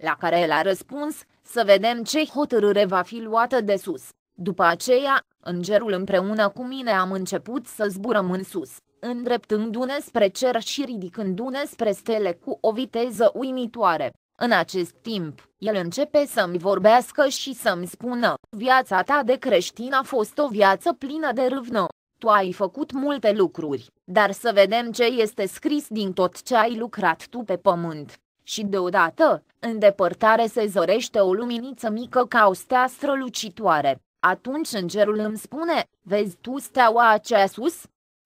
la care el a răspuns, să vedem ce hotărâre va fi luată de sus. După aceea, îngerul împreună cu mine am început să zburăm în sus, îndreptându-ne spre cer și ridicându-ne spre stele cu o viteză uimitoare. În acest timp, el începe să-mi vorbească și să-mi spună, viața ta de creștin a fost o viață plină de râvnă. Tu ai făcut multe lucruri, dar să vedem ce este scris din tot ce ai lucrat tu pe pământ și deodată, în depărtare se zărește o luminiță mică ca o stea strălucitoare. Atunci îngerul îmi spune, vezi tu steaua aceea sus?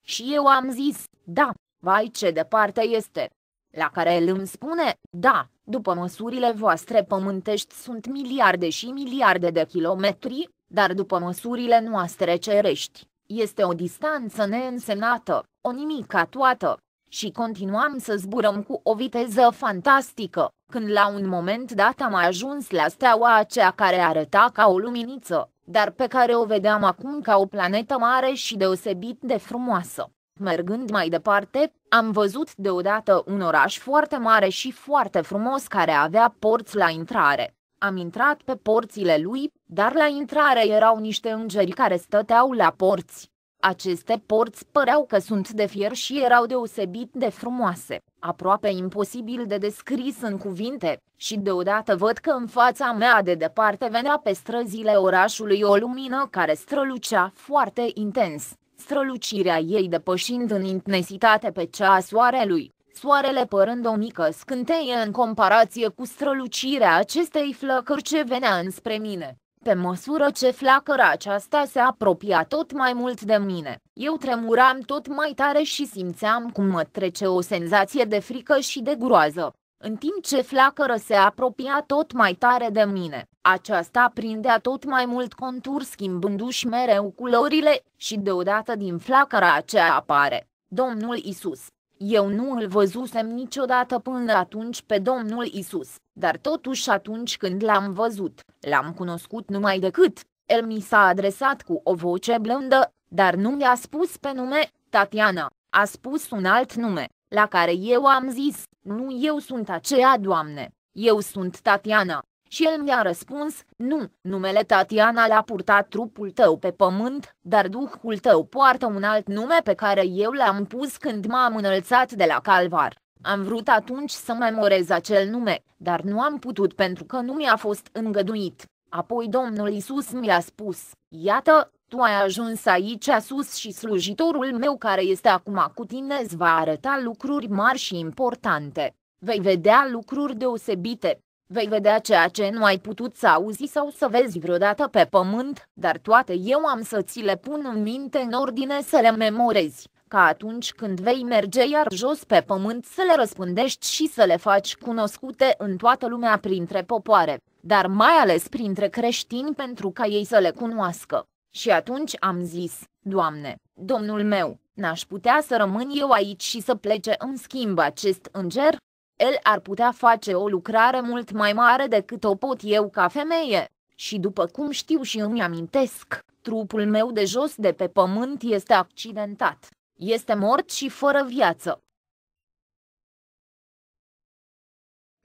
Și eu am zis, da, vai ce departe este. La care el îmi spune, da, după măsurile voastre pământești sunt miliarde și miliarde de kilometri, dar după măsurile noastre cerești, este o distanță neînsemnată, o nimica toată și continuam să zburăm cu o viteză fantastică, când la un moment dat am ajuns la steaua aceea care arăta ca o luminiță, dar pe care o vedeam acum ca o planetă mare și deosebit de frumoasă. Mergând mai departe, am văzut deodată un oraș foarte mare și foarte frumos care avea porți la intrare. Am intrat pe porțile lui, dar la intrare erau niște îngeri care stăteau la porți. Aceste porți păreau că sunt de fier și erau deosebit de frumoase, aproape imposibil de descris în cuvinte, și deodată văd că în fața mea de departe venea pe străzile orașului o lumină care strălucea foarte intens, strălucirea ei depășind în intensitate pe cea a soarelui soarele părând o mică scânteie în comparație cu strălucirea acestei flăcări ce venea înspre mine. Pe măsură ce flacăra aceasta se apropia tot mai mult de mine, eu tremuram tot mai tare și simțeam cum mă trece o senzație de frică și de groază. În timp ce flacără se apropia tot mai tare de mine, aceasta prindea tot mai mult contur schimbându-și mereu culorile și deodată din flacăra aceea apare Domnul Isus. Eu nu îl văzusem niciodată până atunci pe Domnul Isus, dar totuși atunci când l-am văzut, l-am cunoscut numai decât. El mi s-a adresat cu o voce blândă, dar nu mi-a spus pe nume, Tatiana, a spus un alt nume, la care eu am zis, nu eu sunt aceea doamne, eu sunt Tatiana. Și el mi-a răspuns, nu, numele Tatiana l-a purtat trupul tău pe pământ, dar duhul tău poartă un alt nume pe care eu l-am pus când m-am înălțat de la calvar. Am vrut atunci să memorez acel nume, dar nu am putut pentru că nu mi-a fost îngăduit. Apoi Domnul Isus mi a spus, iată, tu ai ajuns aici sus și slujitorul meu care este acum cu tine îți va arăta lucruri mari și importante. Vei vedea lucruri deosebite, Vei vedea ceea ce nu ai putut să auzi sau să vezi vreodată pe pământ, dar toate eu am să ți le pun în minte în ordine să le memorezi, ca atunci când vei merge iar jos pe pământ să le răspândești și să le faci cunoscute în toată lumea printre popoare, dar mai ales printre creștini pentru ca ei să le cunoască. Și atunci am zis, Doamne, Domnul meu, n-aș putea să rămân eu aici și să plece în schimb acest înger, el ar putea face o lucrare mult mai mare decât o pot eu ca femeie. Și după cum știu și îmi amintesc, trupul meu de jos de pe pământ este accidentat. Este mort și fără viață.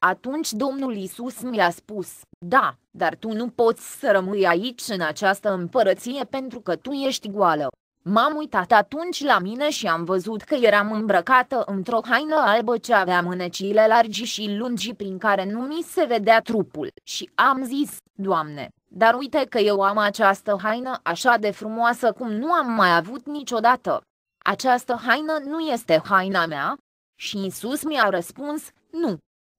Atunci Domnul Isus mi-a spus, da, dar tu nu poți să rămâi aici în această împărăție pentru că tu ești goală. M-am uitat atunci la mine și am văzut că eram îmbrăcată într-o haină albă ce avea mânecile largi și lungi prin care nu mi se vedea trupul și am zis, Doamne, dar uite că eu am această haină așa de frumoasă cum nu am mai avut niciodată. Această haină nu este haina mea? Și Isus mi-a răspuns, nu.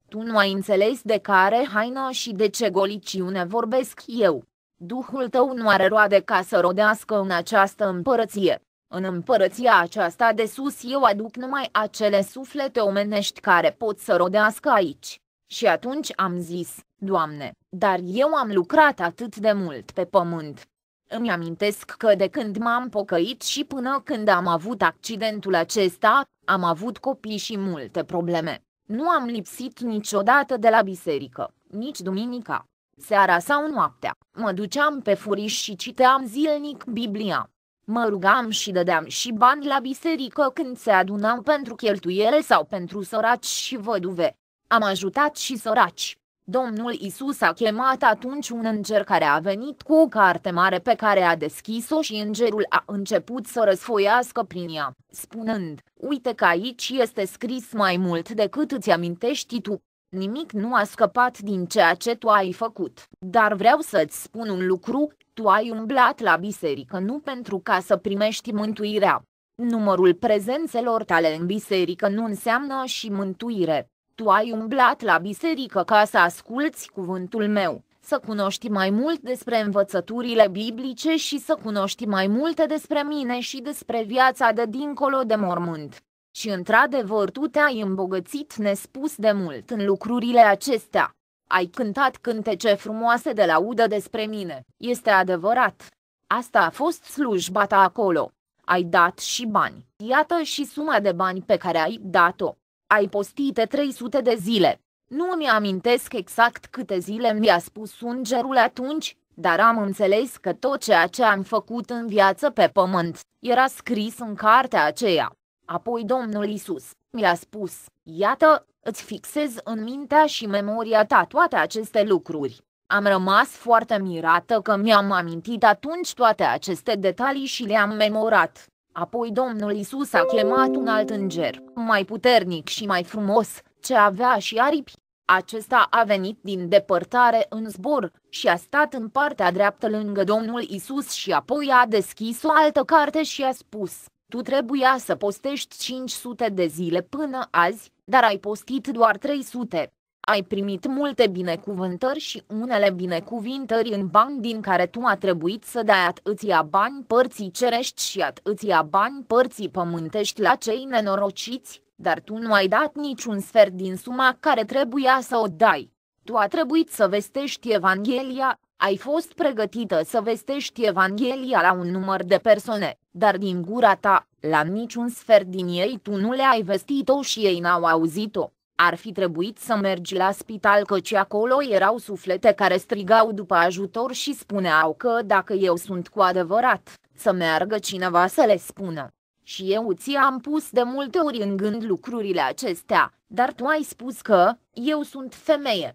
Tu nu ai înțeles de care haină și de ce goliciune vorbesc eu. Duhul tău nu are roade ca să rodească în această împărăție. În împărăția aceasta de sus eu aduc numai acele suflete omenești care pot să rodească aici. Și atunci am zis, Doamne, dar eu am lucrat atât de mult pe pământ. Îmi amintesc că de când m-am pocăit și până când am avut accidentul acesta, am avut copii și multe probleme. Nu am lipsit niciodată de la biserică, nici duminica seara sau noaptea, mă duceam pe furiș și citeam zilnic Biblia. Mă rugam și dădeam și bani la biserică când se adunam pentru cheltuiele sau pentru săraci și văduve. Am ajutat și săraci. Domnul Isus a chemat atunci un înger care a venit cu o carte mare pe care a deschis-o și îngerul a început să răsfoiască prin ea, spunând, uite că aici este scris mai mult decât îți amintești tu. Nimic nu a scăpat din ceea ce tu ai făcut, dar vreau să-ți spun un lucru, tu ai umblat la biserică nu pentru ca să primești mântuirea. Numărul prezențelor tale în biserică nu înseamnă și mântuire. Tu ai umblat la biserică ca să asculți cuvântul meu, să cunoști mai mult despre învățăturile biblice și să cunoști mai multe despre mine și despre viața de dincolo de mormânt. Și într-adevăr tu te-ai îmbogățit nespus de mult în lucrurile acestea. Ai cântat cântece frumoase de laudă despre mine, este adevărat. Asta a fost slujba ta acolo. Ai dat și bani. Iată și suma de bani pe care ai dat-o. Ai postite 300 de zile. Nu îmi amintesc exact câte zile mi-a spus ungerul atunci, dar am înțeles că tot ceea ce am făcut în viață pe pământ era scris în cartea aceea. Apoi Domnul Isus mi-a spus, iată, îți fixez în mintea și memoria ta toate aceste lucruri. Am rămas foarte mirată că mi-am amintit atunci toate aceste detalii și le-am memorat. Apoi Domnul Isus a chemat un alt înger, mai puternic și mai frumos, ce avea și aripi. Acesta a venit din depărtare în zbor și a stat în partea dreaptă lângă Domnul Isus și apoi a deschis o altă carte și a spus, tu trebuia să postești 500 de zile până azi, dar ai postit doar 300. Ai primit multe binecuvântări și unele binecuvântări în bani din care tu a trebuit să dai atâția bani părții cerești și atâția bani părții pământești la cei nenorociți, dar tu nu ai dat niciun sfert din suma care trebuia să o dai. Tu a trebuit să vestești Evanghelia, ai fost pregătită să vestești Evanghelia la un număr de persoane, dar din gura ta, la niciun sfert din ei tu nu le-ai vestit-o și ei n-au auzit-o. Ar fi trebuit să mergi la spital căci acolo erau suflete care strigau după ajutor și spuneau că dacă eu sunt cu adevărat, să meargă cineva să le spună. Și eu ți-am pus de multe ori în gând lucrurile acestea, dar tu ai spus că, eu sunt femeie,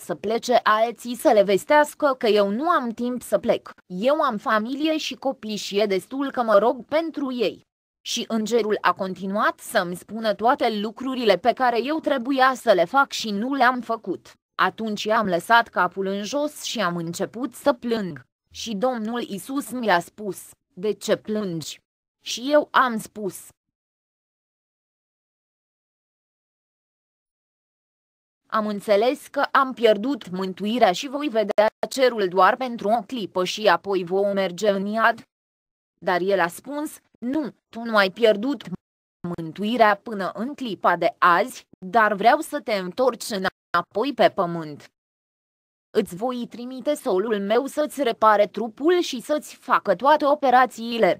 Să plece alții să le vestească că eu nu am timp să plec. Eu am familie și copii și e destul că mă rog pentru ei. Și îngerul a continuat să-mi spună toate lucrurile pe care eu trebuia să le fac și nu le-am făcut. Atunci am lăsat capul în jos și am început să plâng. Și Domnul Isus mi-a spus, de ce plângi? Și eu am spus, Am înțeles că am pierdut mântuirea și voi vedea cerul doar pentru o clipă și apoi voi merge în iad. Dar el a spus, nu, tu nu ai pierdut mântuirea până în clipa de azi, dar vreau să te întorci înapoi pe pământ. Îți voi trimite solul meu să-ți repare trupul și să-ți facă toate operațiile.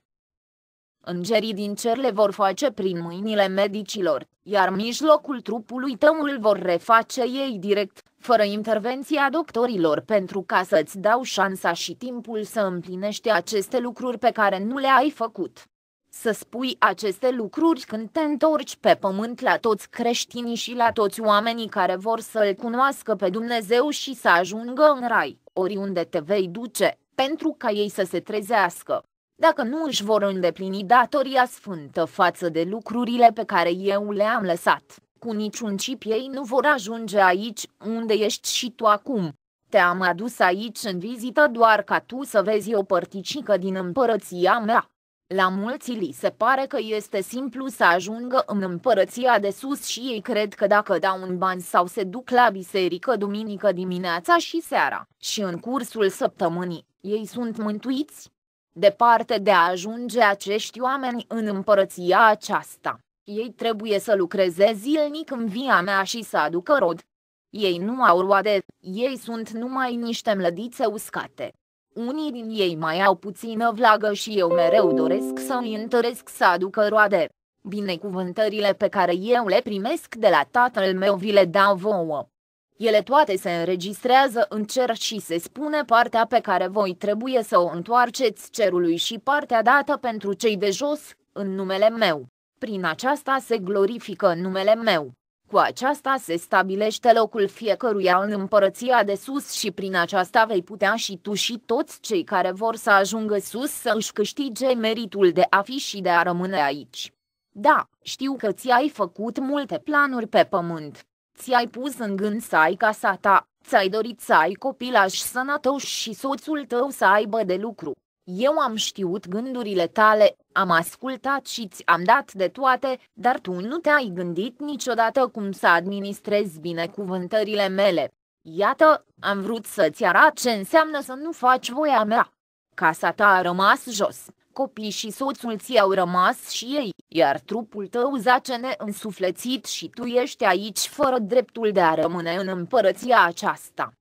Îngerii din cer le vor face prin mâinile medicilor, iar mijlocul trupului tău îl vor reface ei direct, fără intervenția doctorilor pentru ca să-ți dau șansa și timpul să împlinești aceste lucruri pe care nu le-ai făcut. Să spui aceste lucruri când te întorci pe pământ la toți creștinii și la toți oamenii care vor să-L cunoască pe Dumnezeu și să ajungă în rai, oriunde te vei duce, pentru ca ei să se trezească dacă nu își vor îndeplini datoria sfântă față de lucrurile pe care eu le-am lăsat. Cu niciun cip ei nu vor ajunge aici unde ești și tu acum. Te-am adus aici în vizită doar ca tu să vezi o părticică din împărăția mea. La mulți li se pare că este simplu să ajungă în împărăția de sus și ei cred că dacă dau un ban sau se duc la biserică duminică dimineața și seara, și în cursul săptămânii, ei sunt mântuiți. Departe de a ajunge acești oameni în împărăția aceasta, ei trebuie să lucreze zilnic în via mea și să aducă rod. Ei nu au roade, ei sunt numai niște mlădițe uscate. Unii din ei mai au puțină vlagă și eu mereu doresc să îi întăresc să aducă roade. Binecuvântările pe care eu le primesc de la tatăl meu vi le dau vouă. Ele toate se înregistrează în cer și se spune partea pe care voi trebuie să o întoarceți cerului și partea dată pentru cei de jos, în numele meu. Prin aceasta se glorifică numele meu. Cu aceasta se stabilește locul fiecăruia în împărăția de sus și prin aceasta vei putea și tu și toți cei care vor să ajungă sus să își câștige meritul de a fi și de a rămâne aici. Da, știu că ți-ai făcut multe planuri pe pământ, Ți-ai pus în gând să ai casa ta, ți-ai dorit să ai copilași sănătoși și soțul tău să aibă de lucru. Eu am știut gândurile tale, am ascultat și ți-am dat de toate, dar tu nu te-ai gândit niciodată cum să administrezi bine cuvântările mele. Iată, am vrut să-ți arăt ce înseamnă să nu faci voia mea. Casa ta a rămas jos, copii și soțul ți au rămas și ei, iar trupul tău zace neînsuflețit și tu ești aici fără dreptul de a rămâne în împărăția aceasta.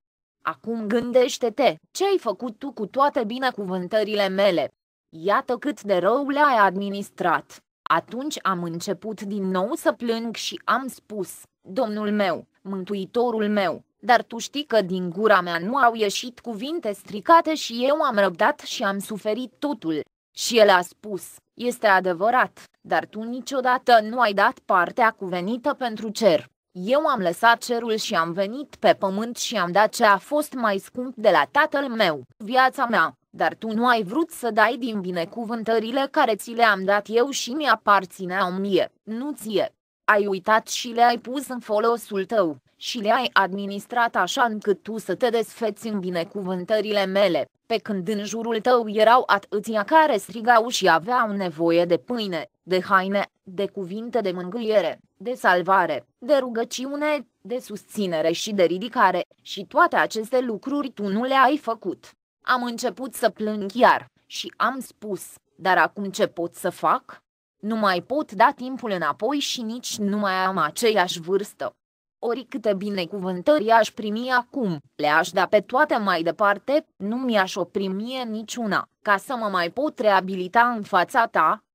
Acum gândește-te, ce ai făcut tu cu toate binecuvântările mele? Iată cât de rău le-ai administrat. Atunci am început din nou să plâng și am spus, Domnul meu, Mântuitorul meu, dar tu știi că din gura mea nu au ieșit cuvinte stricate și eu am răbdat și am suferit totul, și el a spus, este adevărat, dar tu niciodată nu ai dat partea cuvenită pentru cer. Eu am lăsat cerul și am venit pe pământ și am dat ce a fost mai scump de la tatăl meu, viața mea, dar tu nu ai vrut să dai din binecuvântările care ți le-am dat eu și mi-aparțineau mie, nu ție. Ai uitat și le-ai pus în folosul tău și le-ai administrat așa încât tu să te desfeți în binecuvântările mele, pe când în jurul tău erau atâția care strigau și aveau nevoie de pâine, de haine, de cuvinte de mângâiere, de salvare, de rugăciune, de susținere și de ridicare, și toate aceste lucruri tu nu le-ai făcut. Am început să plâng iar și am spus, dar acum ce pot să fac? Nu mai pot da timpul înapoi și nici nu mai am aceeași vârstă ori câte binecuvântări aș primi acum, le-aș da pe toate mai departe, nu mi-aș oprimie niciuna, ca să mă mai pot reabilita în fața ta,